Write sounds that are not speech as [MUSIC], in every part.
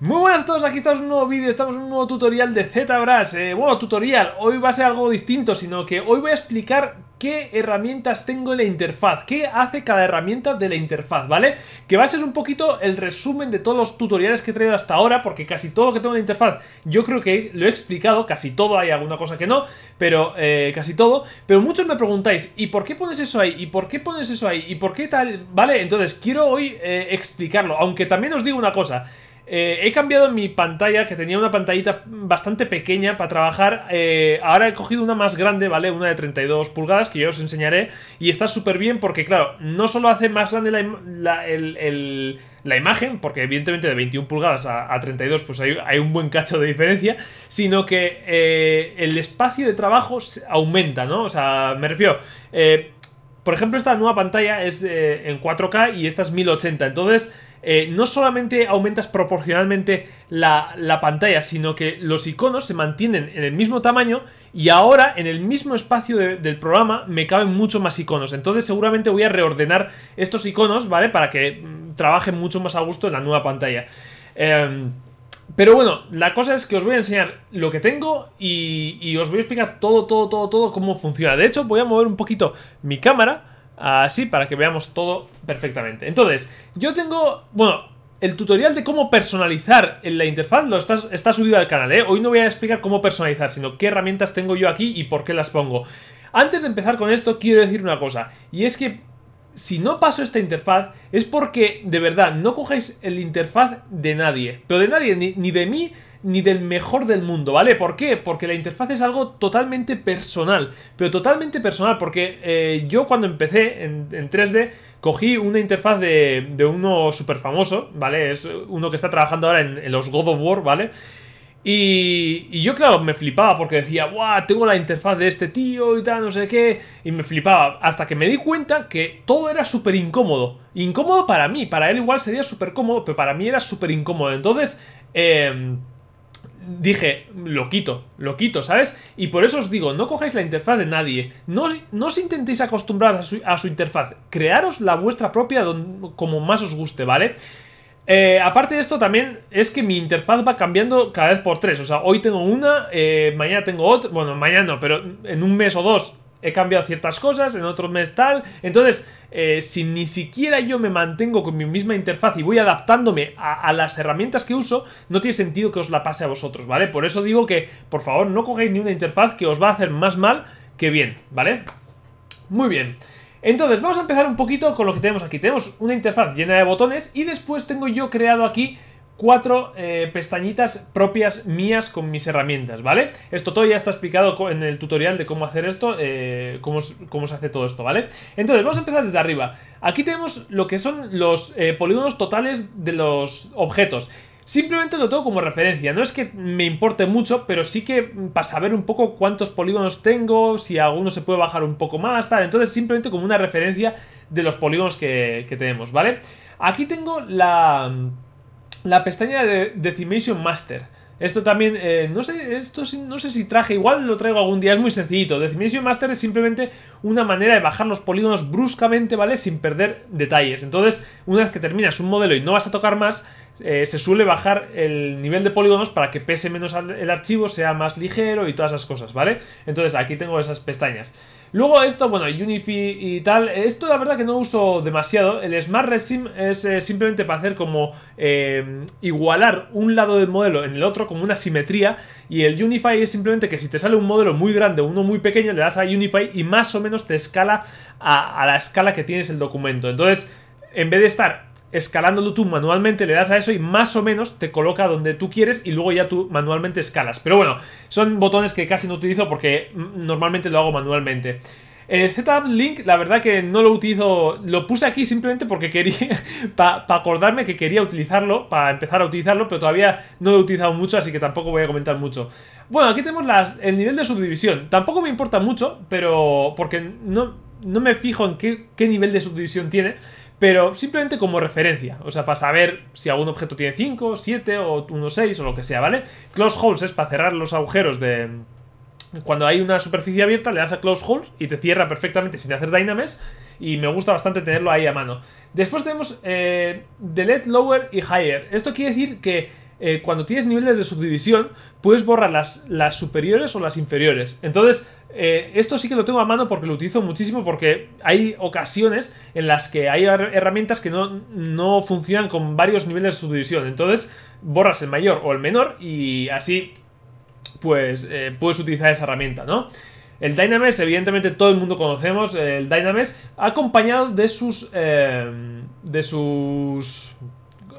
Muy buenas a todos, aquí estamos en un nuevo vídeo, estamos en un nuevo tutorial de ZBrush eh, Bueno, tutorial, hoy va a ser algo distinto, sino que hoy voy a explicar qué herramientas tengo en la interfaz, qué hace cada herramienta de la interfaz, ¿vale? Que va a ser un poquito el resumen de todos los tutoriales que he traído hasta ahora, porque casi todo que tengo en la interfaz yo creo que lo he explicado, casi todo, hay alguna cosa que no, pero eh, casi todo. Pero muchos me preguntáis, ¿y por qué pones eso ahí? ¿Y por qué pones eso ahí? ¿Y por qué tal? ¿Vale? Entonces quiero hoy eh, explicarlo, aunque también os digo una cosa... Eh, he cambiado mi pantalla, que tenía una pantallita bastante pequeña para trabajar. Eh, ahora he cogido una más grande, ¿vale? Una de 32 pulgadas, que yo os enseñaré. Y está súper bien porque, claro, no solo hace más grande la, imagen, porque evidentemente de 21 pulgadas a, 32 pues hay, un buen cacho de diferencia, sino que eh, el espacio de trabajo aumenta, ¿no? O sea, me refiero... por ejemplo, esta nueva pantalla es en 4K y esta es 1080, entonces eh, no solamente aumentas proporcionalmente la, pantalla, sino que los iconos se mantienen en el mismo tamaño y ahora en el mismo espacio del programa me caben mucho más iconos. Entonces seguramente voy a reordenar estos iconos, ¿vale? Para que mm, trabajen mucho más a gusto en la nueva pantalla. Em, pero bueno, la cosa es que os voy a enseñar lo que tengo y, y os voy a explicar todo, todo, todo, todo cómo funciona. De hecho, voy a mover un poquito mi cámara así para que veamos todo perfectamente. Entonces, yo tengo, bueno, el tutorial de cómo personalizar en la interfaz lo está, está subido al canal, ¿eh? Hoy no voy a explicar cómo personalizar, sino qué herramientas tengo yo aquí y por qué las pongo. Antes de empezar con esto, quiero decir una cosa, y es que si no paso esta interfaz es porque, de verdad, no cogéis el interfaz de nadie, pero de nadie, ni de mí, ni del mejor del mundo, ¿vale? ¿Por qué? Porque la interfaz es algo totalmente personal, pero totalmente personal, porque eh, yo cuando empecé en, 3D cogí una interfaz de, uno súper famoso, ¿vale? Es uno que está trabajando ahora en, los God of War, ¿vale? Y, yo, claro, me flipaba porque decía, ¡guau! Tengo la interfaz de este tío y tal, no sé qué. Y me flipaba. Hasta que me di cuenta que todo era súper incómodo. Incómodo para mí. Para él igual sería súper cómodo, pero para mí era súper incómodo. Entonces, eh, dije, lo quito, lo quito, ¿sabes? Y por eso os digo, no cojáis la interfaz de nadie, no, no os intentéis acostumbrar a su, interfaz, crearos la vuestra propia como más os guste, ¿vale? Eh, aparte de esto también es que mi interfaz va cambiando cada vez por tres, o sea, hoy tengo una, eh, mañana tengo otra, bueno, mañana no, pero en un mes o dos he cambiado ciertas cosas, en otro mes tal. Entonces, eh, si ni siquiera yo me mantengo con mi misma interfaz y voy adaptándome a, a, las herramientas que uso, no tiene sentido que os la pase a vosotros, ¿vale? Por eso digo que, por favor, no cogáis ni una interfaz que os va a hacer más mal que bien, ¿vale? Muy bien. Entonces, vamos a empezar un poquito con lo que tenemos aquí. Tenemos una interfaz llena de botones y después tengo yo creado aquí cuatro eh, pestañitas propias mías con mis herramientas, ¿vale? Esto todo ya está explicado en el tutorial de cómo hacer esto, eh, cómo, se hace todo esto, ¿vale? Entonces, vamos a empezar desde arriba. Aquí tenemos lo que son los eh, polígonos totales de los objetos. Simplemente lo tengo como referencia, no es que me importe mucho, pero sí que mm, para saber un poco cuántos polígonos tengo, si alguno se puede bajar un poco más, tal. Entonces simplemente como una referencia de los polígonos que tenemos, ¿vale? Aquí tengo la la pestaña de Decimation Master. Esto también, eh, no sé, esto no sé si traje, igual lo traigo algún día, es muy sencillito. Decimation Master es simplemente una manera de bajar los polígonos bruscamente, ¿vale? Sin perder detalles. Entonces, una vez que terminas un modelo y no vas a tocar más, eh, se suele bajar el nivel de polígonos para que pese menos el archivo, sea más ligero y todas esas cosas, ¿vale? Entonces, aquí tengo esas pestañas. Luego esto, bueno, Unify y tal, esto la verdad que no uso demasiado. El Smart Resim es eh, simplemente para hacer como eh, igualar un lado del modelo en el otro, como una simetría. Y el Unify es simplemente que si te sale un modelo muy grande o uno muy pequeño, le das a Unify y más o menos te escala a la escala que tienes el documento. Entonces, en vez de estar escalándolo tú manualmente, le das a eso y más o menos te coloca donde tú quieres y luego ya tú manualmente escalas. Pero bueno, son botones que casi no utilizo porque mm, normalmente lo hago manualmente. El Link, la verdad que no lo utilizo, lo puse aquí simplemente porque quería, [LAUGHS] para acordarme que quería utilizarlo, para empezar a utilizarlo, pero todavía no lo he utilizado mucho, así que tampoco voy a comentar mucho. Bueno, aquí tenemos las, el nivel de subdivisión. Tampoco me importa mucho, pero porque no, no me fijo en qué, qué nivel de subdivisión tiene, pero simplemente como referencia, o sea, para saber si algún objeto tiene 5, 7 o 1, 6 o lo que sea, ¿vale? Close holes es para cerrar los agujeros de... Cuando hay una superficie abierta le das a close holes y te cierra perfectamente sin hacer dynames y me gusta bastante tenerlo ahí a mano. Después tenemos eh, delete lower y higher. Esto quiere decir que eh, cuando tienes niveles de subdivisión, puedes borrar las, las superiores o las inferiores. Entonces, eh, esto sí que lo tengo a mano porque lo utilizo muchísimo porque hay ocasiones en las que hay herramientas que no, funcionan con varios niveles de subdivisión. Entonces, borras el mayor o el menor y así, pues, eh, puedes utilizar esa herramienta, ¿no? El Dynamesh, evidentemente todo el mundo conocemos el Dynamesh, acompañado de sus... de sus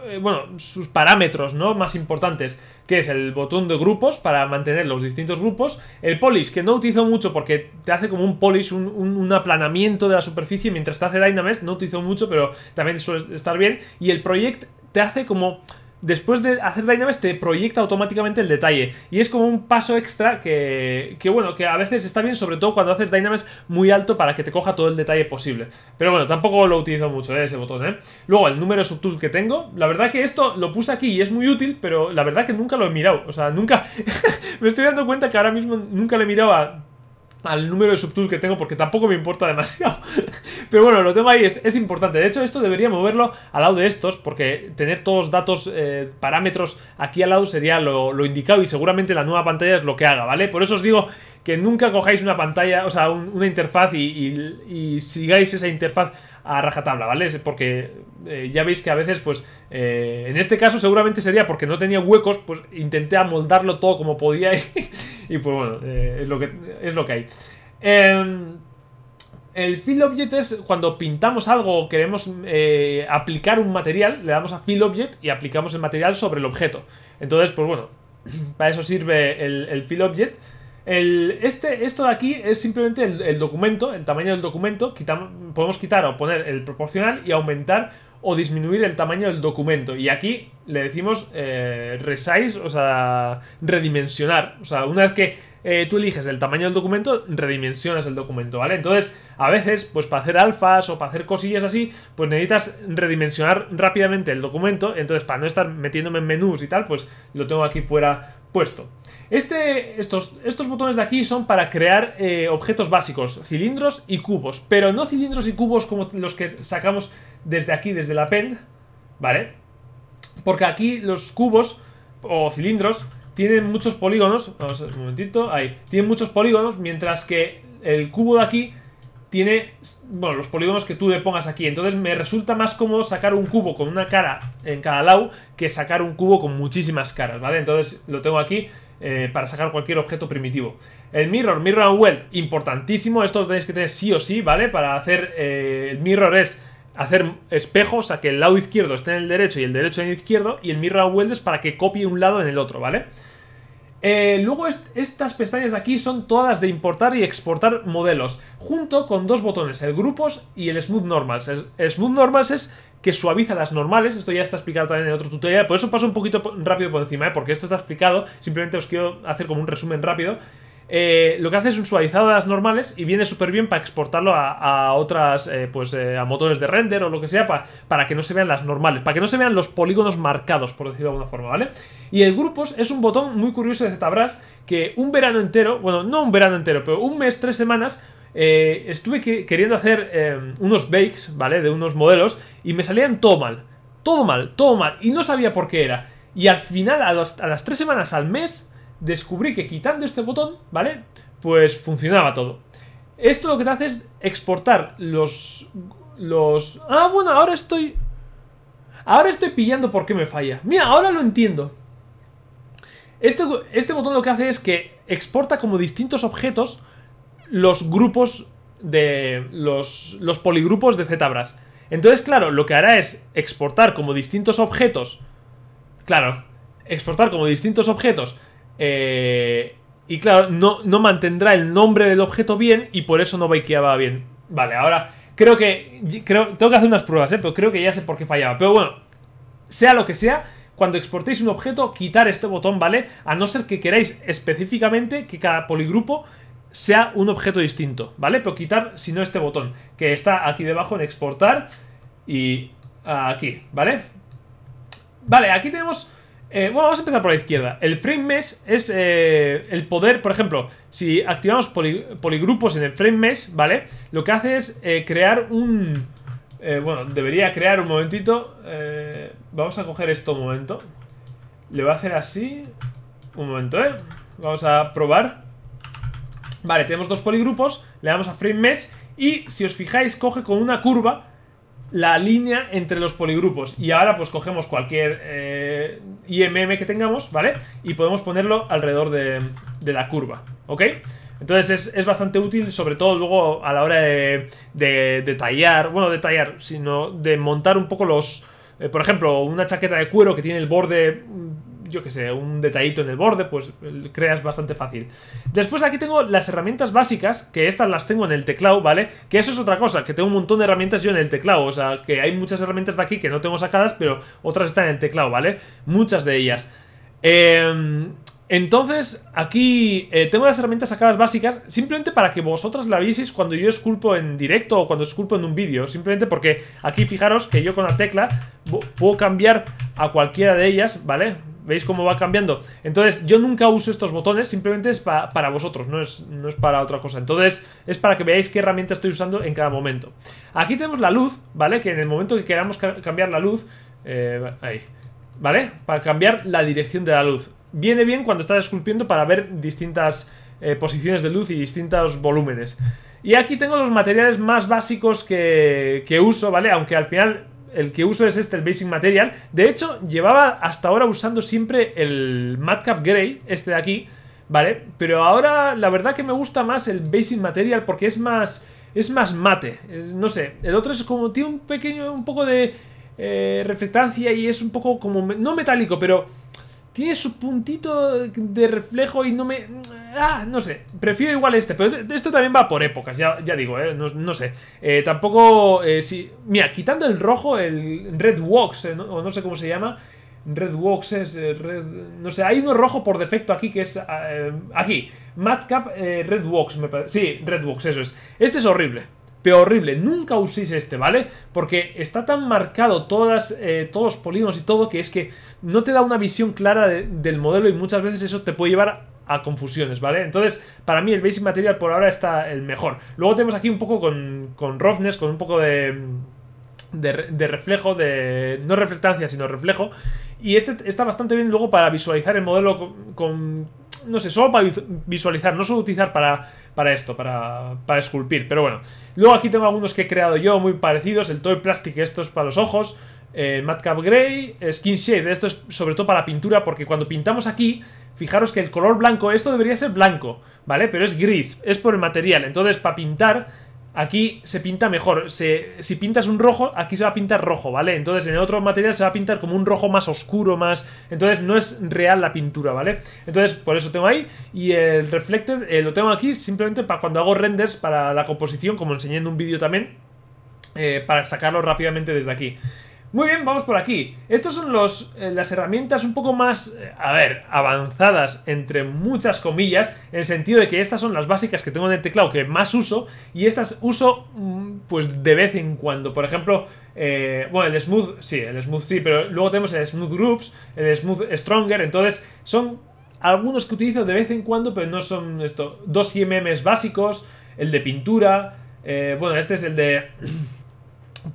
eh, bueno, sus parámetros, ¿no? Más importantes, que es el botón de grupos para mantener los distintos grupos, el polish, que no utilizo mucho porque te hace como un polish, un, aplanamiento de la superficie, mientras te hace dynamics no utilizo mucho, pero también suele estar bien, y el Project te hace como después de hacer Dynamics te proyecta automáticamente el detalle. Y es como un paso extra que, que, bueno, que a veces está bien, sobre todo cuando haces Dynamics muy alto para que te coja todo el detalle posible. Pero bueno, tampoco lo utilizo mucho ¿eh? ese botón. ¿eh? Luego, el número subtool que tengo. La verdad que esto lo puse aquí y es muy útil, pero la verdad que nunca lo he mirado. O sea, nunca... [LAUGHS] me estoy dando cuenta que ahora mismo nunca le miraba al número de subtool que tengo porque tampoco me importa demasiado. [LAUGHS] Pero bueno, lo tengo ahí, es, es, importante. De hecho, esto debería moverlo al lado de estos porque tener todos los datos, eh, parámetros aquí al lado sería lo, indicado y seguramente la nueva pantalla es lo que haga, ¿vale? Por eso os digo que nunca cojáis una pantalla, o sea, una interfaz y sigáis esa interfaz a rajatabla, ¿vale? Porque eh, ya veis que a veces, pues, eh, en este caso seguramente sería porque no tenía huecos, pues intenté amoldarlo todo como podía [LAUGHS] y, pues bueno, eh, es, lo que, es lo que hay. Em, el fill object es cuando pintamos algo o queremos aplicar un material, le damos a fill object y aplicamos el material sobre el objeto. Entonces, pues bueno, [CLEARS THROAT] para eso sirve el, el fill object este, esto de aquí es simplemente el, documento, el tamaño del documento. podemos quitar o poner el proporcional y aumentar o disminuir el tamaño del documento. Y aquí le decimos eh, resize, o sea, redimensionar. O sea, una vez que eh, tú eliges el tamaño del documento, redimensionas el documento, ¿vale? Entonces, a veces, pues para hacer alfas o para hacer cosillas así, pues necesitas redimensionar rápidamente el documento, entonces para no estar metiéndome en menús y tal, pues lo tengo aquí fuera puesto. Este, estos, estos botones de aquí son para crear eh, objetos básicos, cilindros y cubos, pero no cilindros y cubos como los que sacamos desde aquí, desde la pen, ¿vale? Porque aquí los cubos o cilindros tienen muchos polígonos. Vamos a ver un momentito. Ahí. tiene muchos polígonos, mientras que el cubo de aquí tiene, bueno, los polígonos que tú le pongas aquí. Entonces me resulta más cómodo sacar un cubo con una cara en cada lado que sacar un cubo con muchísimas caras, ¿vale? Entonces lo tengo aquí eh, para sacar cualquier objeto primitivo. El mirror, mirror and weld, importantísimo. Esto lo tenéis que tener sí o sí, ¿vale? Para hacer eh, el mirror es hacer espejos a que el lado izquierdo esté en el derecho y el derecho en el izquierdo y el mirror weld para que copie un lado en el otro, ¿vale? Eh, luego estas pestañas de aquí son todas de importar y exportar modelos, junto con dos botones, el grupos y el smooth normals. El, smooth normals es que suaviza las normales, esto ya está explicado también en otro tutorial, por eso paso un poquito rápido por encima, ¿eh? porque esto está explicado, simplemente os quiero hacer como un resumen rápido. Eh, lo que hace es un suavizado de las normales y viene súper bien para exportarlo a, a otras, eh, pues eh, a motores de render o lo que sea, para que no se vean las normales, para que no se vean los polígonos marcados, por decirlo de alguna forma, ¿vale? Y el grupos es un botón muy curioso de ZBrush que un verano entero, bueno, no un verano entero, pero un mes, tres semanas, estuve queriendo hacer unos bakes, ¿vale? De unos modelos y me salían todo mal. Todo mal, todo mal. Y no sabía por qué era. Y al final, a las tres semanas al mes, descubrí que quitando este botón, ¿vale? Pues funcionaba todo. Esto lo que te hace es exportar los... los... Ah, bueno, ahora estoy... Ahora estoy pillando por qué me falla. Mira, ahora lo entiendo. Este, este botón lo que hace es que exporta como distintos objetos los grupos de... los, los poligrupos de ZBrush. Entonces, claro, lo que hará es exportar como distintos objetos. Claro, exportar como distintos objetos eh, y claro, no, mantendrá el nombre del objeto bien y por eso no va bien. Vale, ahora creo que... Creo, tengo que hacer unas pruebas, ¿eh? Pero creo que ya sé por qué fallaba. Pero bueno, sea lo que sea, cuando exportéis un objeto, quitar este botón, ¿vale? A no ser que queráis específicamente que cada poligrupo sea un objeto distinto, ¿vale? Pero quitar, si no, este botón, que está aquí debajo en exportar y aquí, ¿vale? Vale, aquí tenemos eh, bueno, vamos a empezar por la izquierda. El frame mesh es eh, el poder, por ejemplo, si activamos poligrupos en el frame mesh, ¿vale? Lo que hace es eh, crear un... bueno, debería crear un momentito. vamos a coger esto un momento. Le voy a hacer así. Un momento, ¿eh? Vamos a probar. Vale, tenemos dos poligrupos. Le damos a frame mesh. Y si os fijáis, coge con una curva la línea entre los poligrupos. Y ahora pues cogemos cualquier eh, IMM que tengamos, ¿vale? Y podemos ponerlo alrededor de, de la curva, ¿ok? Entonces es, bastante útil, sobre todo luego a la hora de, detallar, de bueno, detallar, sino de montar un poco los... Eh, por ejemplo, una chaqueta de cuero que tiene el borde yo que sé, un detallito en el borde, pues creas bastante fácil. Después aquí tengo las herramientas básicas, que estas las tengo en el teclado, ¿vale? Que eso es otra cosa, que tengo un montón de herramientas yo en el teclado, o sea, que hay muchas herramientas de aquí que no tengo sacadas, pero otras están en el teclado, ¿vale? Muchas de ellas. Em, entonces, aquí eh, tengo las herramientas sacadas básicas simplemente para que vosotras la vieseis cuando yo esculpo en directo o cuando esculpo en un vídeo. Simplemente porque aquí fijaros que yo con la tecla puedo cambiar a cualquiera de ellas, ¿vale? ¿Veis cómo va cambiando? Entonces, yo nunca uso estos botones, simplemente es para vosotros, no es, no es para otra cosa. Entonces, es para que veáis qué herramienta estoy usando en cada momento. Aquí tenemos la luz, ¿vale? Que en el momento que queramos cambiar la luz, eh, ahí, ¿vale? Para cambiar la dirección de la luz. Viene bien cuando estás esculpiendo para ver distintas eh, posiciones de luz y distintos volúmenes. Y aquí tengo los materiales más básicos que, que uso, ¿vale? Aunque al final el que uso es este, el Basic Material. De hecho, llevaba hasta ahora usando siempre el Matcap gray este de aquí, ¿vale? Pero ahora la verdad que me gusta más el Basic Material porque es más... Es más mate, no sé. El otro es como tiene un pequeño, un poco de eh, reflectancia y es un poco como... No metálico, pero tiene su puntito de reflejo y no me... Ah, no sé, prefiero igual este, pero esto también va por épocas, ya, ya digo, ¿eh? no, sé. Eh, tampoco, eh, si... Mira, quitando el rojo, el Red Wax, eh, o no sé cómo se llama, Red Wox es... no sé, hay uno rojo por defecto aquí que es... aquí, Madcap Red Wox, me parece. Sí, Red Wox, eso es. Este es horrible pero horrible. Nunca uséis este, ¿vale? Porque está tan marcado todas, eh, todos los polígonos y todo que es que no te da una visión clara del modelo y muchas veces eso te puede llevar a confusiones, ¿vale? Entonces, para mí el Basic Material por ahora está el mejor. Luego tenemos aquí un poco con, roughness, con un poco de... De, reflejo, de. no reflectancia, sino reflejo. Y este está bastante bien luego para visualizar el modelo con, no sé, solo para visualizar, no suelo utilizar para, para esto, para, para, esculpir, pero bueno. Luego aquí tengo algunos que he creado yo, muy parecidos, el Toy Plastic, esto es para los ojos, eh, Madcap Grey, eh, Skin Shade, esto es sobre todo para pintura, porque cuando pintamos aquí, fijaros que el color blanco, esto debería ser blanco, ¿vale? Pero es gris, es por el material, entonces para pintar aquí se pinta mejor. si pintas un rojo, aquí se va a pintar rojo, ¿vale? Entonces en el otro material se va a pintar como un rojo más oscuro, más... Entonces no es real la pintura, ¿vale? Entonces por eso tengo ahí. Y el Reflected eh, lo tengo aquí simplemente para cuando hago renders para la composición, como enseñé en un vídeo también, eh, para sacarlo rápidamente desde aquí. Muy bien, vamos por aquí. Estas son los, eh, las herramientas un poco más, eh, a ver, avanzadas entre muchas comillas, en el sentido de que estas son las básicas que tengo en el teclado que más uso y estas uso mm, pues de vez en cuando. Por ejemplo, eh, bueno, el smooth, sí, el smooth sí, pero luego tenemos el smooth groups, el smooth stronger, entonces son algunos que utilizo de vez en cuando, pero no son estos dos IMMs básicos, el de pintura, bueno, este es el de... [CLEARS THROAT]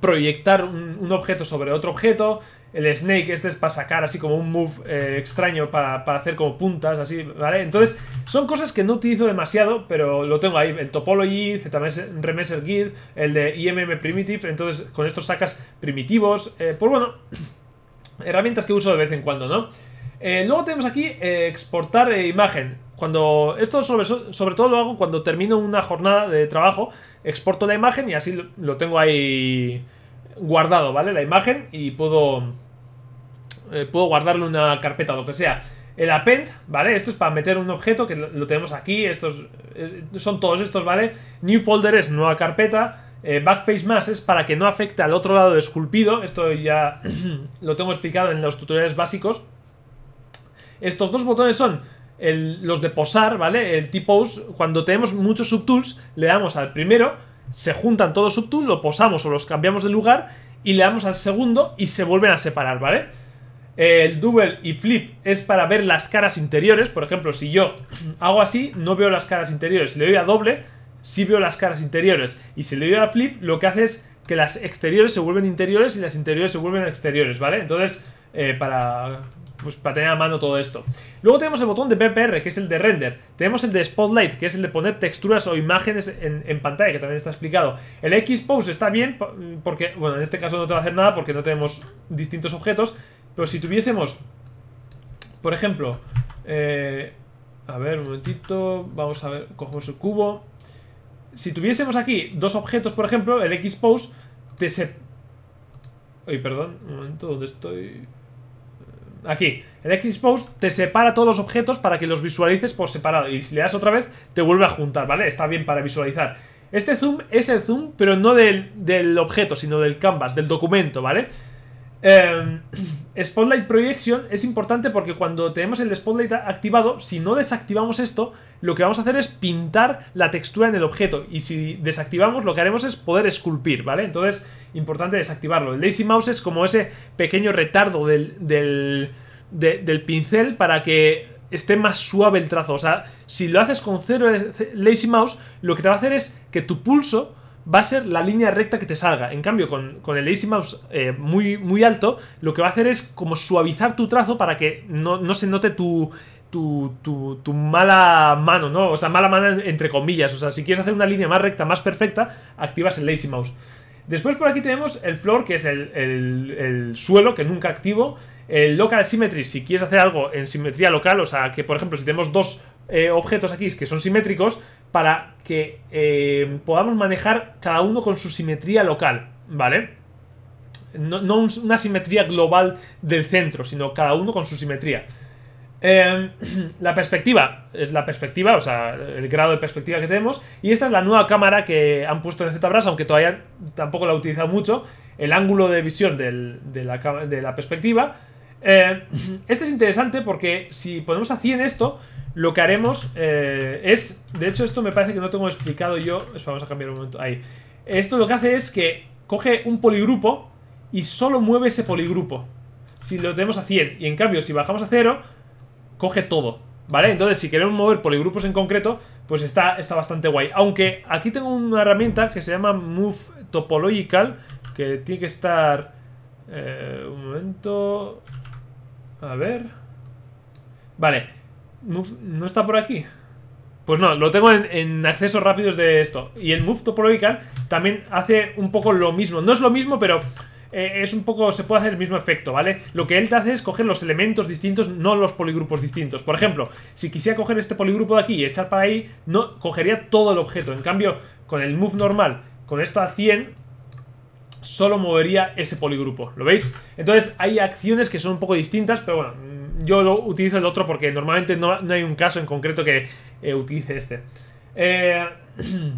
proyectar un, objeto sobre otro objeto. El Snake, este es para sacar así como un move eh, extraño para, hacer como puntas, así, ¿vale? Entonces, son cosas que no utilizo demasiado, pero lo tengo ahí. El Topology, también Remesser Guide, el de IMM Primitive. Entonces, con estos sacas primitivos. Eh, pues bueno, [COUGHS] herramientas que uso de vez en cuando, ¿no? Eh, luego tenemos aquí exportar imagen. Cuando esto sobre, sobre todo lo hago cuando termino una jornada de trabajo exporto la imagen y así lo tengo ahí guardado, ¿vale? La imagen y puedo, eh, puedo guardarle una carpeta o lo que sea. El append, ¿vale? Esto es para meter un objeto que lo tenemos aquí. Estos eh, son todos estos, ¿vale? New folder es nueva carpeta. Eh, backface más es para que no afecte al otro lado esculpido. Esto ya [CLEARS THROAT] lo tengo explicado en los tutoriales básicos. Estos dos botones son los de posar, ¿vale? El tipo. cuando tenemos muchos subtools, le damos al primero, se juntan todos los subtools, lo posamos o los cambiamos de lugar y le damos al segundo y se vuelven a separar, ¿vale? El double y flip es para ver las caras interiores, por ejemplo, si yo hago así, no veo las caras interiores, si le doy a doble, sí veo las caras interiores y si le doy a flip, lo que hace es que las exteriores se vuelven interiores y las interiores se vuelven exteriores, ¿vale? Entonces, eh, para pues, para tener a mano todo esto. Luego tenemos el botón de PPR, que es el de render. Tenemos el de Spotlight, que es el de poner texturas o imágenes en, pantalla, que también está explicado. El X-Pose está bien, porque, bueno, en este caso no te va a hacer nada porque no tenemos distintos objetos. Pero si tuviésemos, por ejemplo, eh, a ver, un momentito, vamos a ver, cogemos el cubo. Si tuviésemos aquí dos objetos, por ejemplo, el X-Pose, te se... oye perdón, un momento, ¿dónde estoy? aquí, el Xpose te separa todos los objetos para que los visualices por separado. Y si le das otra vez, te vuelve a juntar, ¿vale? Está bien para visualizar. Este zoom es el zoom, pero no del, del objeto, sino del canvas, del documento, ¿vale? vale Em, [CLEARS THROAT] spotlight Projection es importante porque cuando tenemos el Spotlight activado, si no desactivamos esto, lo que vamos a hacer es pintar la textura en el objeto. Y si desactivamos, lo que haremos es poder esculpir, ¿vale? Entonces, importante desactivarlo. El Lazy Mouse es como ese pequeño retardo del, del pincel para que esté más suave el trazo. O sea, si lo haces con cero Lazy eh, Mouse, lo que te va a hacer es que tu pulso va a ser la línea recta que te salga. En cambio, con, el Lazy Mouse eh, muy, muy alto, lo que va a hacer es como suavizar tu trazo para que no, se note tu, tu, tu, mala mano, ¿no? O sea, mala mano entre comillas. O sea, si quieres hacer una línea más recta, más perfecta, activas el Lazy Mouse. Después por aquí tenemos el floor, que es el, el, suelo, que nunca activo. El local symmetry, si quieres hacer algo en simetría local, o sea, que por ejemplo, si tenemos dos eh, objetos aquí que son simétricos, para que eh, podamos manejar cada uno con su simetría local, ¿vale? No, una simetría global del centro, sino cada uno con su simetría. Em, [CLEARS THROAT] la perspectiva, es la perspectiva, o sea, el grado de perspectiva que tenemos. Y esta es la nueva cámara que han puesto en ZBrush, aunque todavía tampoco la he utilizado mucho. El ángulo de visión de la perspectiva eh, este es interesante porque si ponemos a 100 esto, lo que haremos eh, es... De hecho, esto me parece que no tengo explicado yo. Vamos a cambiar un momento. Ahí. Esto lo que hace es que coge un poligrupo y solo mueve ese poligrupo. Si lo tenemos a 100. Y en cambio, si bajamos a 0, coge todo. ¿Vale? Entonces, si queremos mover poligrupos en concreto, pues está, está bastante guay. Aunque aquí tengo una herramienta que se llama Move Topological, que tiene que estar... Eh, un momento... A ver. Vale. ¿No está por aquí? Pues no, lo tengo en, accesos rápidos de esto. Y el Move Topological también hace un poco lo mismo. No es lo mismo, pero eh, es un poco... Se puede hacer el mismo efecto, ¿vale? Lo que él te hace es coger los elementos distintos, no los poligrupos distintos. Por ejemplo, si quisiera coger este poligrupo de aquí y echar para ahí, no cogería todo el objeto. En cambio, con el Move normal, con esto a 100, solo movería ese poligrupo, ¿lo veis? Entonces hay acciones que son un poco distintas, pero bueno, mm, yo lo utilizo el otro porque normalmente no, hay un caso en concreto que eh, utilice este. Eh, [CLEARS THROAT]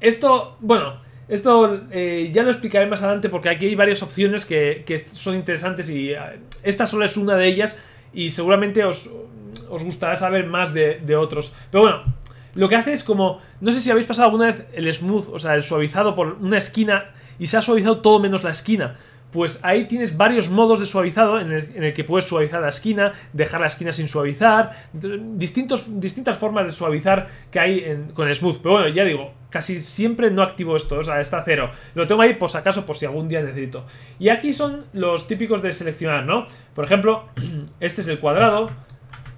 esto, bueno, esto eh, ya lo explicaré más adelante porque aquí hay varias opciones que, son interesantes y esta solo es una de ellas y seguramente os, gustará saber más de, de otros. Pero bueno, lo que hace es como, no sé si habéis pasado alguna vez el smooth, o sea, el suavizado por una esquina y se ha suavizado todo menos la esquina. Pues ahí tienes varios modos de suavizado en el, que puedes suavizar la esquina, dejar la esquina sin suavizar, distintos, distintas formas de suavizar que hay con el smooth. Pero bueno, ya digo, casi siempre no activo esto, o sea, está cero. Lo tengo ahí por si acaso, por si algún día necesito. Y aquí son los típicos de seleccionar, ¿no? Por ejemplo, [CLEARS THROAT] este es el cuadrado,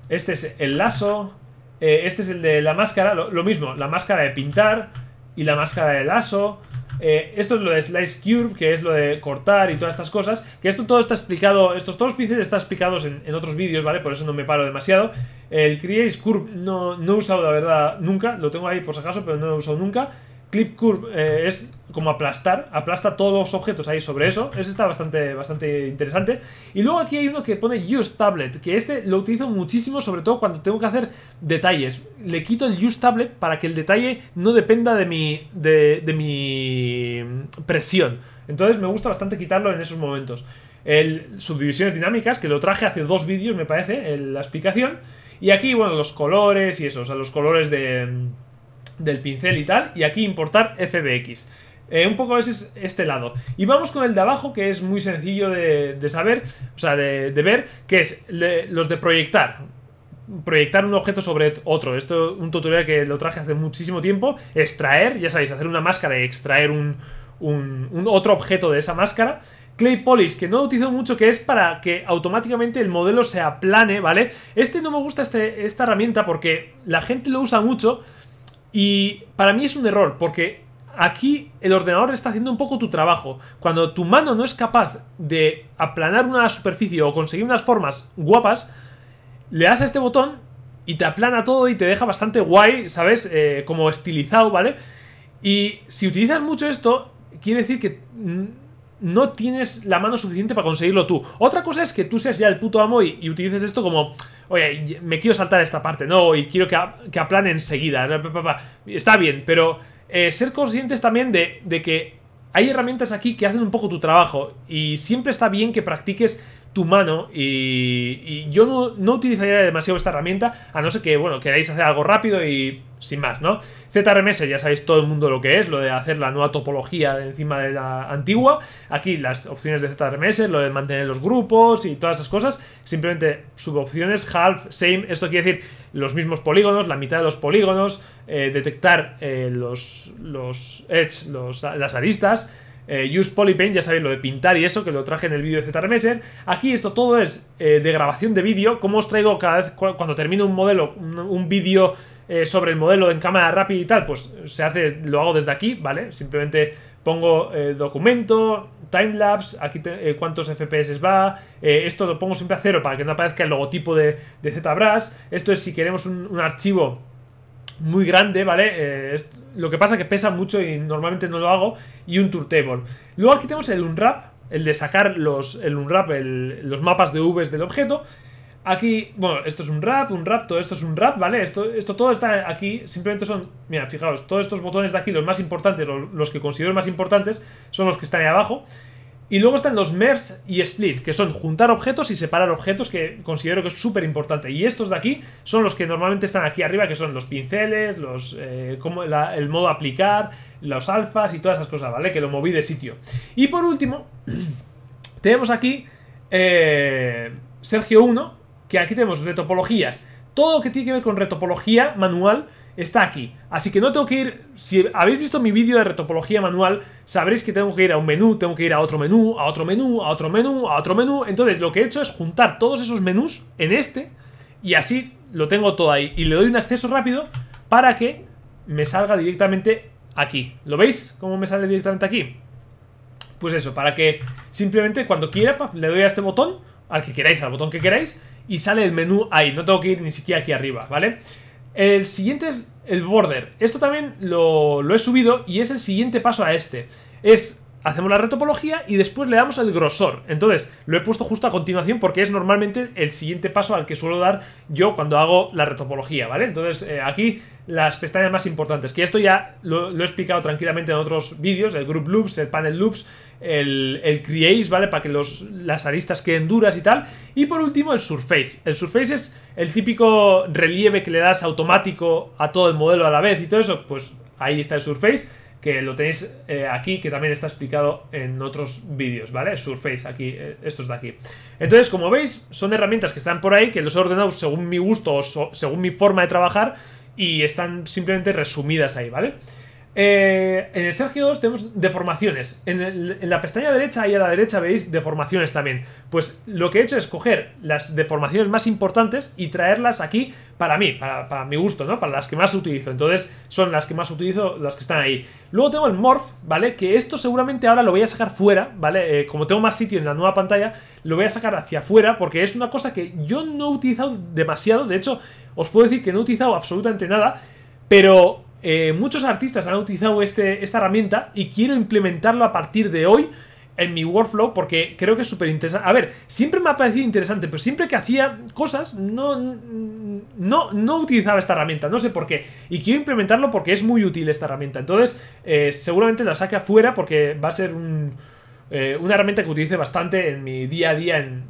este es el lazo, eh, este es el de la máscara, lo, lo mismo, la máscara de pintar y la máscara de lazo. Eh, esto es lo de Slice Cube, que es lo de cortar y todas estas cosas. Que esto todo está explicado, estos todos los pinceles están explicados en, otros vídeos, ¿vale? Por eso no me paro demasiado. El Create Curve no, no he usado, la verdad, nunca. Lo tengo ahí por si acaso, pero no lo he usado nunca. Clip Curve eh, es como aplastar, aplasta todos los objetos ahí sobre eso. Ese está bastante, bastante interesante. Y luego aquí hay uno que pone Use Tablet, que este lo utilizo muchísimo, sobre todo cuando tengo que hacer detalles. Le quito el Use Tablet para que el detalle no dependa de mi, de, de mi presión. Entonces me gusta bastante quitarlo en esos momentos. El subdivisiones dinámicas, que lo traje hace dos vídeos, me parece, en la explicación. Y aquí, bueno, los colores y eso, o sea, los colores de del pincel y tal, y aquí importar FBX. Eh, un poco es este lado. Y vamos con el de abajo, que es muy sencillo de, saber, o sea, de, ver, que es los de proyectar. Proyectar un objeto sobre otro. Esto un tutorial que lo traje hace muchísimo tiempo. Extraer, ya sabéis, hacer una máscara y extraer un, otro objeto de esa máscara. Clay Polish, que no utilizo mucho, que es para que automáticamente el modelo se aplane, ¿vale? Este no me gusta este, esta herramienta porque la gente lo usa mucho, y para mí es un error, porque aquí el ordenador está haciendo un poco tu trabajo. Cuando tu mano no es capaz de aplanar una superficie o conseguir unas formas guapas, le das a este botón y te aplana todo y te deja bastante guay, ¿sabes? Eh, como estilizado, ¿vale? Y si utilizas mucho esto, quiere decir que mm, no tienes la mano suficiente para conseguirlo tú. Otra cosa es que tú seas ya el puto amo y, utilices esto como, oye, me quiero saltar esta parte, no, y quiero que, aplane enseguida. Está bien, pero eh, ser conscientes también de, de que hay herramientas aquí que hacen un poco tu trabajo y siempre está bien que practiques tu mano y, yo no, utilizaría demasiado esta herramienta a no ser que, bueno, queráis hacer algo rápido y sin más, ¿no? ZRMS ya sabéis todo el mundo lo que es, lo de hacer la nueva topología de encima de la antigua. Aquí las opciones de ZRMS, lo de mantener los grupos y todas esas cosas. Simplemente subopciones, half, same, esto quiere decir los mismos polígonos, la mitad de los polígonos, eh, detectar eh, los, los edge, las aristas eh, use Polypaint, ya sabéis lo de pintar y eso, que lo traje en el vídeo de ZRMeser. Aquí esto todo es eh, de grabación de vídeo, como os traigo cada vez cuando termino un modelo, un, vídeo eh, sobre el modelo en cámara rápida y tal, pues se hace, lo hago desde aquí, ¿vale? Simplemente pongo eh, documento, timelapse, aquí cuántos FPS va, esto lo pongo siempre a cero para que no aparezca el logotipo de, ZBrush, esto es si queremos un archivo muy grande, ¿vale? Eh, lo que pasa es que pesa mucho y normalmente no lo hago. Y un tour Luego aquí tenemos el unwrap, el de sacar los, el unwrap, los mapas de Vs del objeto. Aquí, bueno, esto es un wrap, un wrap, todo esto es un wrap, ¿vale? Esto, esto todo está aquí, simplemente son, mira, fijaos, todos estos botones de aquí, los más importantes, los, los que considero más importantes, son los que están ahí abajo. Y luego están los merge y split, que son juntar objetos y separar objetos, que considero que es súper importante. Y estos de aquí son los que normalmente están aquí arriba, que son los pinceles, los, eh, como el modo aplicar, los alfas y todas esas cosas, ¿vale? Que lo moví de sitio. Y por último, [CLEARS THROAT] tenemos aquí eh, Sergio 1, que aquí tenemos retopologías. Todo lo que tiene que ver con retopología manual está aquí. Así que no tengo que ir... Si habéis visto mi vídeo de retopología manual, sabréis que tengo que ir a un menú, tengo que ir a otro menú, a otro menú, a otro menú, a otro menú. Entonces lo que he hecho es juntar todos esos menús en este y así lo tengo todo ahí. Y le doy un acceso rápido para que me salga directamente aquí. ¿Lo veis? ¿Cómo me sale directamente aquí? Pues eso, para que simplemente cuando quiera le doy a este botón, al que queráis, al botón que queráis, y sale el menú ahí. No tengo que ir ni siquiera aquí arriba, ¿vale? vale el siguiente es el border. Esto también lo, he subido y es el siguiente paso a este. Es hacemos la retopología y después le damos el grosor. Entonces, lo he puesto justo a continuación porque es normalmente el siguiente paso al que suelo dar yo cuando hago la retopología, ¿vale? Entonces, eh, aquí las pestañas más importantes, que esto ya lo, lo he explicado tranquilamente en otros vídeos, el group loops, el panel loops, el, el ¿vale? Para que los, las aristas queden duras y tal. Y por último, el Surface. El Surface es el típico relieve que le das automático a todo el modelo a la vez y todo eso. Pues ahí está el Surface, que lo tenéis eh, aquí, que también está explicado en otros vídeos, ¿vale? Surface, aquí, eh, esto estos de aquí. Entonces, como veis, son herramientas que están por ahí, que los he ordenado según mi gusto o según mi forma de trabajar y están simplemente resumidas ahí, ¿vale? vale eh, eh, en el Sergio 2 tenemos deformaciones. En, la pestaña derecha y a la derecha veis deformaciones también. Pues lo que he hecho es coger las deformaciones más importantes y traerlas aquí para mí, para, mi gusto, ¿no? Para las que más utilizo. Entonces son las que más utilizo, las que están ahí. Luego tengo el Morph, ¿vale? Que esto seguramente ahora lo voy a sacar fuera, ¿vale? Eh, como tengo más sitio en la nueva pantalla, lo voy a sacar hacia afuera porque es una cosa que yo no he utilizado demasiado. De hecho, os puedo decir que no he utilizado absolutamente nada. Pero eh, muchos artistas han utilizado este, esta herramienta y quiero implementarlo a partir de hoy en mi workflow porque creo que es súper interesante. A ver, siempre me ha parecido interesante, pero siempre que hacía cosas no, no, no utilizaba esta herramienta, no sé por qué. Y quiero implementarlo porque es muy útil esta herramienta. Entonces, eh, seguramente la saque afuera porque va a ser eh, una herramienta que utilice bastante en mi día a día en,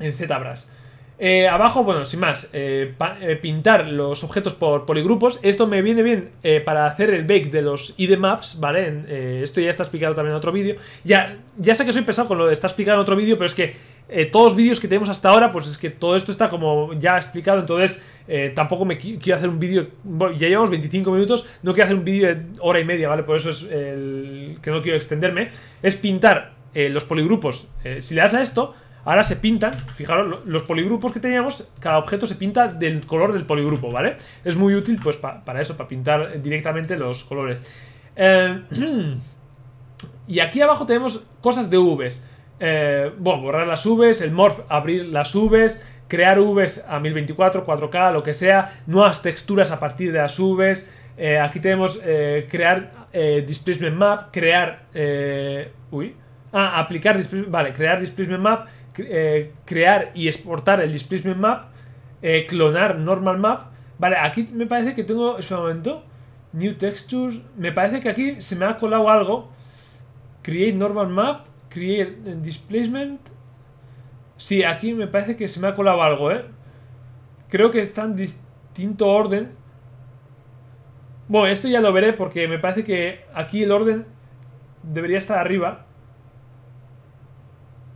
en ZBrush. Eh, abajo, bueno, sin más, eh, eh, pintar los objetos por poligrupos. Esto me viene bien para hacer el bake de los ID maps, ¿vale? esto ya está explicado también en otro vídeo. Ya, ya sé que soy pesado con lo de está explicado en otro vídeo, pero es que todos los vídeos que tenemos hasta ahora, pues es que todo esto está como ya explicado, entonces tampoco me quiero hacer un vídeo, ya llevamos 25 minutos, no quiero hacer un vídeo de hora y media, ¿vale? Por eso es el que no quiero extenderme. Es pintar los poligrupos. si le das a esto Ahora se pintan, fijaros, los poligrupos que teníamos, cada objeto se pinta del color del poligrupo, ¿vale? Es muy útil pues para eso, para pintar directamente los colores. Eh, [CLEARS THROAT] y aquí abajo tenemos cosas de Vs. Eh, bueno, borrar las Vs, el morph, abrir las Vs, crear Vs a 1024, 4K, lo que sea, nuevas texturas a partir de las Vs. Eh, aquí tenemos crear displacement map, crear... uy. Ah, aplicar vale, crear displacement map, eh, crear y exportar el displacement map, eh, clonar normal map. Vale, aquí me parece que tengo, espera un momento, new textures, me parece que aquí se me ha colado algo. Create normal map, create eh, displacement. Sí, aquí me parece que se me ha colado algo, ¿eh? Creo que está en distinto orden. Bueno, esto ya lo veré porque me parece que aquí el orden debería estar arriba.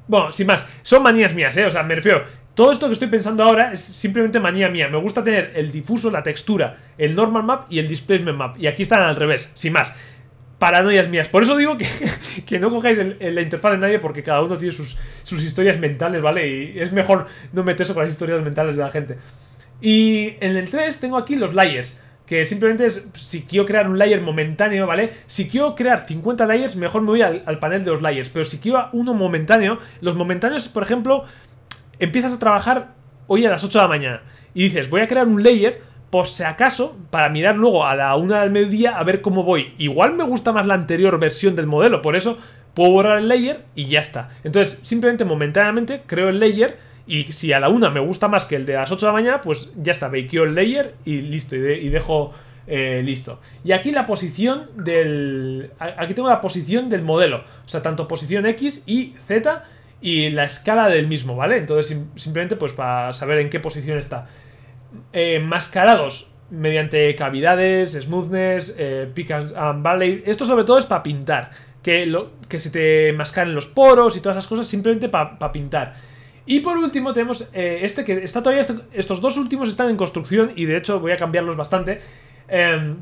Bueno, sin más, son manías mías, ¿eh? O sea, me refiero, todo esto que estoy pensando ahora es simplemente manía mía. Me gusta tener el difuso, la textura, el normal map y el displacement map. Y aquí están al revés, sin más. Paranoias mías. Por eso digo que, [LAUGHS] no cogáis en la interfaz de nadie porque cada uno tiene sus, sus historias mentales, ¿vale? Y es mejor no meterse con las historias mentales de la gente. Y en el 3 tengo aquí los layers que simplemente es, si quiero crear un layer momentáneo, ¿vale? Si quiero crear 50 layers, mejor me voy al, panel de los layers, pero si quiero uno momentáneo, los momentáneos, por ejemplo, empiezas a trabajar hoy a las 8 de la mañana y dices, voy a crear un layer por si acaso, para mirar luego a la 1 del mediodía a ver cómo voy. Igual me gusta más la anterior versión del modelo, por eso puedo borrar el layer y ya está. Entonces, simplemente momentáneamente creo el layer y si a la una me gusta más que el de las 8 de la mañana, pues ya está, bakeo el layer y listo, y, dejo eh, listo. Y aquí la posición del... Aquí tengo la posición del modelo, o sea, tanto posición X y Z y la escala del mismo, ¿vale? Entonces simplemente pues para saber en qué posición está. Eh, mascarados mediante cavidades, smoothness, eh, and valley, Esto sobre todo es para pintar, que, lo, que se te mascaren los poros y todas esas cosas simplemente para pintar. Y por último tenemos eh, este que está todavía... estos dos últimos están en construcción y de hecho voy a cambiarlos bastante. Em,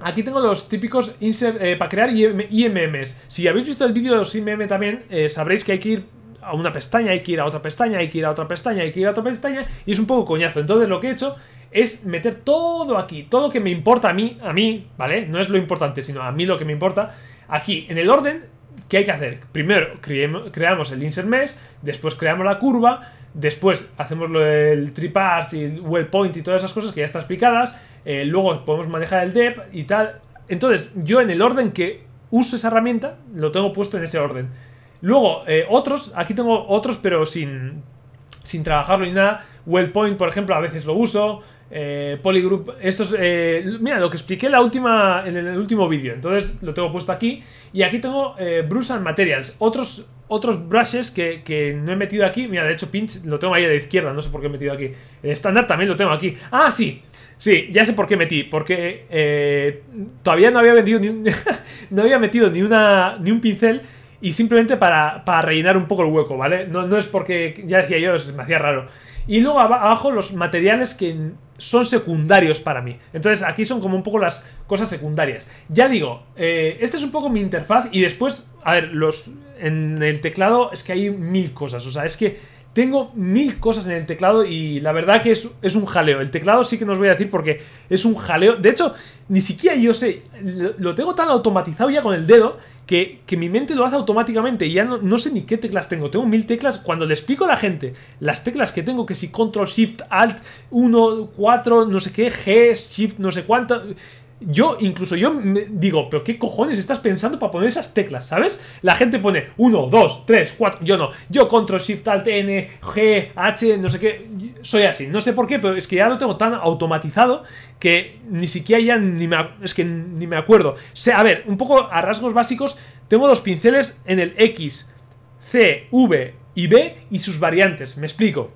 aquí tengo los típicos insert eh, para crear IMMs. Si habéis visto el vídeo de los IMM también, eh, sabréis que hay que ir a una pestaña, hay que ir a otra pestaña, hay que ir a otra pestaña, hay que ir a otra pestaña, y es un poco coñazo. Entonces lo que he hecho es meter todo aquí, todo que me importa a mí, a mí, ¿vale? No es lo importante, sino a mí lo que me importa, aquí, en el orden ¿Qué hay que hacer? Primero creamos el insert mesh, después creamos la curva, después hacemos el tripass y el well point y todas esas cosas que ya están explicadas, eh, luego podemos manejar el dep y tal. Entonces, yo en el orden que uso esa herramienta, lo tengo puesto en ese orden. Luego, eh, otros, aquí tengo otros pero sin, sin trabajarlo ni nada. Wellpoint, por ejemplo, a veces lo uso. Eh, Polygroup, esto es, eh, mira, lo que expliqué la última, en el último vídeo, entonces lo tengo puesto aquí. Y aquí tengo eh, Bruce and Materials, otros, otros brushes que, no he metido aquí. Mira, de hecho, Pinch lo tengo ahí a la izquierda, no sé por qué he metido aquí. El estándar también lo tengo aquí. Ah, sí, sí, ya sé por qué metí, porque eh, todavía no había, vendido ni [LAUGHS] no había metido ni, una, ni un pincel y simplemente para, para, rellenar un poco el hueco, ¿vale? No, no es porque, ya decía yo, me hacía raro. Y luego abajo los materiales que son secundarios para mí. Entonces aquí son como un poco las cosas secundarias. Ya digo, este es un poco mi interfaz y después, a ver, los, en el teclado es que hay mil cosas. O sea, es que tengo mil cosas en el teclado y la verdad que es, es un jaleo. El teclado sí que no os voy a decir porque es un jaleo. De hecho, ni siquiera yo sé, lo tengo tan automatizado ya con el dedo que, mi mente lo hace automáticamente y ya no, no, sé ni qué teclas tengo. Tengo mil teclas. Cuando le explico a la gente las teclas que tengo, que si control, shift, alt, 1, 4, no sé qué, G, shift, no sé cuánto, yo, incluso yo digo, pero ¿qué cojones estás pensando para poner esas teclas, sabes? La gente pone 1, 2, 3, 4, yo no. Yo control, shift, alt, n, g, h, no sé qué. Soy así, no sé por qué, pero es que ya lo tengo tan automatizado que ni siquiera ya ni me, es que ni me acuerdo. a ver, un poco a rasgos básicos, tengo dos pinceles en el X, C, V y B y sus variantes. Me explico.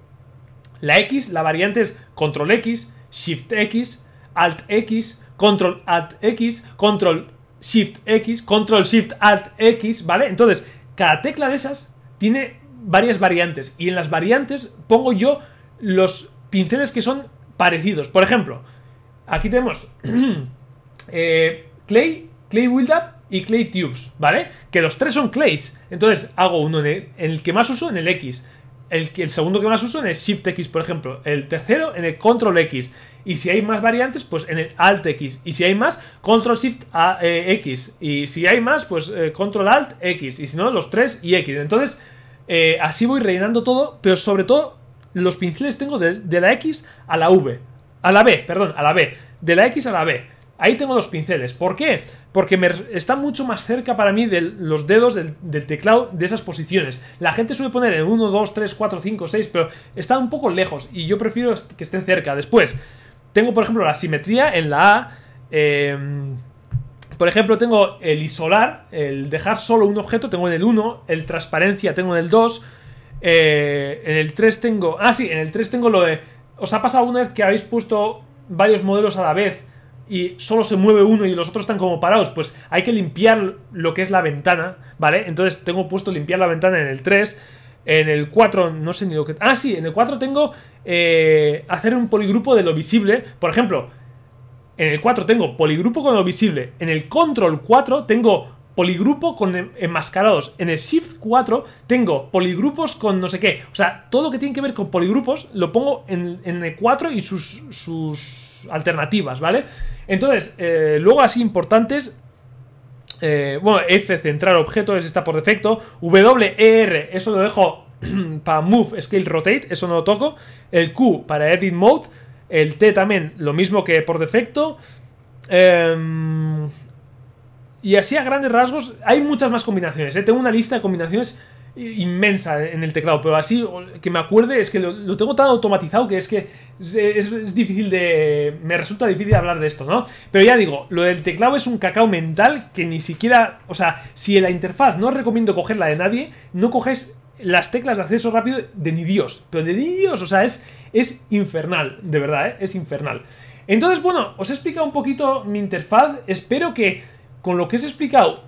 La X, la variante es control X, shift X, alt X, control alt X, control shift X, control shift alt X, ¿vale? Entonces, cada tecla de esas tiene varias variantes y en las variantes pongo yo los pinceles que son parecidos. Por ejemplo, aquí tenemos [CLEARS THROAT] eh, Clay, Clay Buildup y Clay Tubes, ¿vale? Que los tres son clays. Entonces hago uno en el, que más uso en el X. El, el, segundo que más uso en el Shift X, por ejemplo. El tercero en el Control X. Y si hay más variantes, pues en el Alt X. Y si hay más, Control Shift A, eh, X. Y si hay más, pues eh, Control Alt X. Y si no, los 3 y X. Entonces, eh, así voy rellenando todo, pero sobre todo los pinceles tengo de, la X a la V. A la B, perdón, a la B. De la X a la B. Ahí tengo los pinceles. ¿Por qué? Porque me, está mucho más cerca para mí de los dedos del, teclado de esas posiciones. La gente suele poner el 1, 2, 3, 4, 5, 6, pero está un poco lejos y yo prefiero que estén cerca. Después, tengo, por ejemplo, la simetría en la A. Em, por ejemplo, tengo el isolar, el dejar solo un objeto, tengo en el 1. El transparencia tengo en el 2. Eh, en el 3 tengo... Ah, sí, en el 3 tengo lo de... ¿Os ha pasado una vez que habéis puesto varios modelos a la vez y solo se mueve uno y los otros están como parados? Pues hay que limpiar lo que es la ventana, ¿vale? Entonces tengo puesto limpiar la ventana en el 3. En el 4, no sé ni lo que... Ah, sí, en el 4 tengo eh, hacer un poligrupo de lo visible. Por ejemplo, en el 4 tengo poligrupo con lo visible. En el control 4 tengo poligrupo con em, enmascarados. En el shift 4 tengo poligrupos con no sé qué. O sea, todo lo que tiene que ver con poligrupos lo pongo en, el 4 y sus, sus alternativas, ¿vale? Entonces, eh, luego así importantes, eh, bueno, F, centrar objeto, ese está por defecto. W, e R eso lo dejo [CLEARS THROAT] para Move, Scale, Rotate, eso no lo toco. El Q para Edit Mode. El T también, lo mismo que por defecto. Em, y así a grandes rasgos, hay muchas más combinaciones. Eh. Tengo una lista de combinaciones inmensa en el teclado, pero así que me acuerde es que lo, tengo tan automatizado que es que es, difícil de... me resulta difícil hablar de esto, ¿no? Pero ya digo, lo del teclado es un cacao mental que ni siquiera... O sea, si en la interfaz no os recomiendo coger la de nadie, no coges las teclas de acceso rápido de ni Dios, pero de ni Dios, o sea, es, es infernal, de verdad, ¿eh? es infernal. Entonces, bueno, os he explicado un poquito mi interfaz, espero que con lo que os he explicado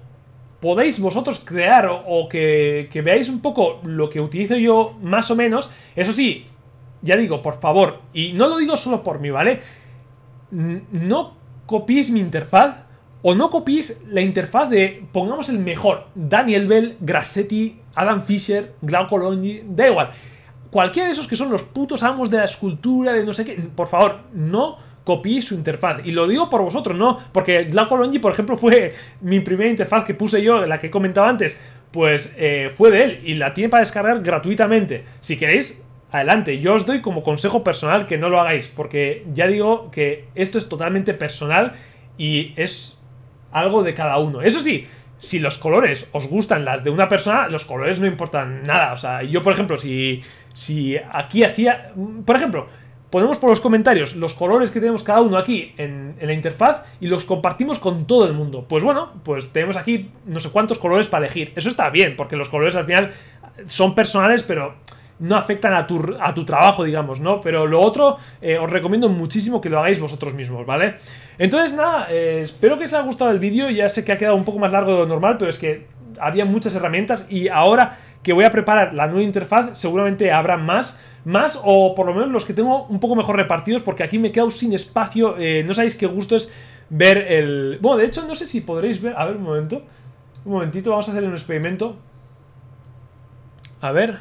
podéis vosotros crear o, que, veáis un poco lo que utilizo yo más o menos. Eso sí, ya digo, por favor, y no lo digo solo por mí, ¿vale? No copiéis mi interfaz o no copiéis la interfaz de, pongamos el mejor, Daniel Bell, Grassetti, Adam Fisher, Glau Coloni, da igual. Cualquiera de esos que son los putos amos de la escultura, de no sé qué, por favor, no copié su interfaz. Y lo digo por vosotros, ¿no? Porque Glauco por ejemplo, fue mi primera interfaz que puse yo, la que he comentado antes. Pues eh, fue de él y la tiene para descargar gratuitamente. Si queréis, adelante. Yo os doy como consejo personal que no lo hagáis, porque ya digo que esto es totalmente personal y es algo de cada uno. Eso sí, si los colores os gustan las de una persona, los colores no importan nada. O sea, yo, por ejemplo, si, si aquí hacía... Por ejemplo, ponemos por los comentarios los colores que tenemos cada uno aquí en, la interfaz y los compartimos con todo el mundo. Pues bueno, pues tenemos aquí no sé cuántos colores para elegir. Eso está bien, porque los colores al final son personales, pero no afectan a tu, a tu trabajo, digamos, ¿no? Pero lo otro, eh, os recomiendo muchísimo que lo hagáis vosotros mismos, ¿vale? Entonces, nada, eh, espero que os haya gustado el vídeo. Ya sé que ha quedado un poco más largo de lo normal, pero es que había muchas herramientas y ahora que voy a preparar la nueva interfaz, seguramente habrá más más o por lo menos los que tengo un poco mejor repartidos porque aquí me he quedado sin espacio. Eh, no sabéis qué gusto es ver el... Bueno, de hecho no sé si podréis ver... A ver, un momento. Un momentito, vamos a hacer un experimento. A ver.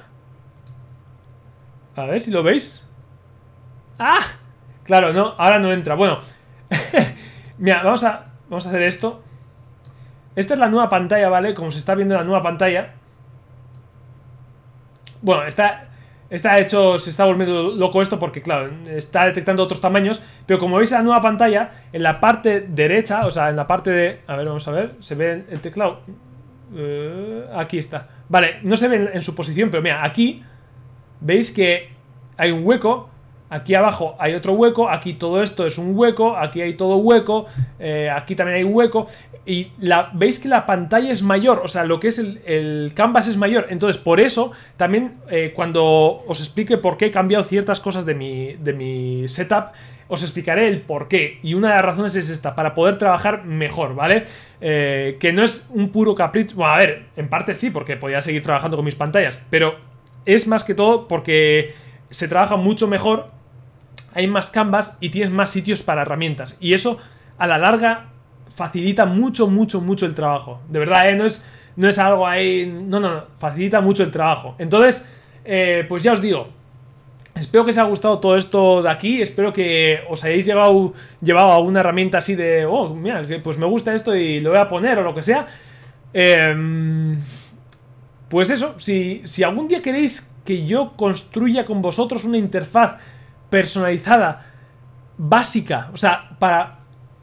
A ver si lo veis. ¡Ah! Claro, no, ahora no entra. Bueno. [LAUGHS] Mira, vamos a, vamos a hacer esto. Esta es la nueva pantalla, ¿vale? Como se está viendo la nueva pantalla. Bueno, está Está hecho, se está volviendo loco esto porque, claro, está detectando otros tamaños. Pero como veis en la nueva pantalla, en la parte derecha, o sea, en la parte de... A ver, vamos a ver, se ve el teclado. Eh, aquí está. Vale, no se ve en, en su posición, pero mira, aquí veis que hay un hueco Aquí abajo hay otro hueco, aquí todo esto es un hueco, aquí hay todo hueco, eh, aquí también hay hueco. Y la, veis que la pantalla es mayor, o sea, lo que es el, canvas es mayor. Entonces, por eso, también eh, cuando os explique por qué he cambiado ciertas cosas de mi, de mi setup, os explicaré el por qué. Y una de las razones es esta, para poder trabajar mejor, ¿vale? Eh, que no es un puro capricho. Bueno, a ver, en parte sí, porque podía seguir trabajando con mis pantallas, pero es más que todo porque se trabaja mucho mejor hay más canvas y tienes más sitios para herramientas. Y eso, a la larga, facilita mucho, mucho, mucho el trabajo. De verdad, ¿eh? no, es, no es algo ahí... No, no, facilita mucho el trabajo. Entonces, eh, pues ya os digo, Espero que os haya gustado todo esto de aquí, espero que os hayáis llevado, llevado a una herramienta así de, oh, mira, pues me gusta esto y lo voy a poner o lo que sea. Em, pues eso, si, si algún día queréis que yo construya con vosotros una interfaz personalizada, básica, o sea, para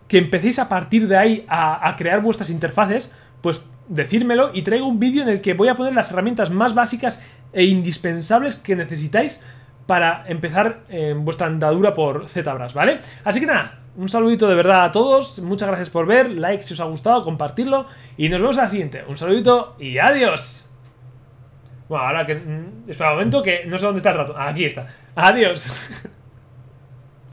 que empecéis a partir de ahí a, crear vuestras interfaces, pues decírmelo y traigo un vídeo en el que voy a poner las herramientas más básicas e indispensables que necesitáis para empezar eh, vuestra andadura por ZBrush, ¿vale? Así que nada, un saludito de verdad a todos, muchas gracias por ver, like si os ha gustado, compartirlo y nos vemos a la siguiente. Un saludito y adiós. Bueno, ahora que... Mm, espera un momento que no sé dónde está el rato. Aquí está. Adiós. [LAUGHS]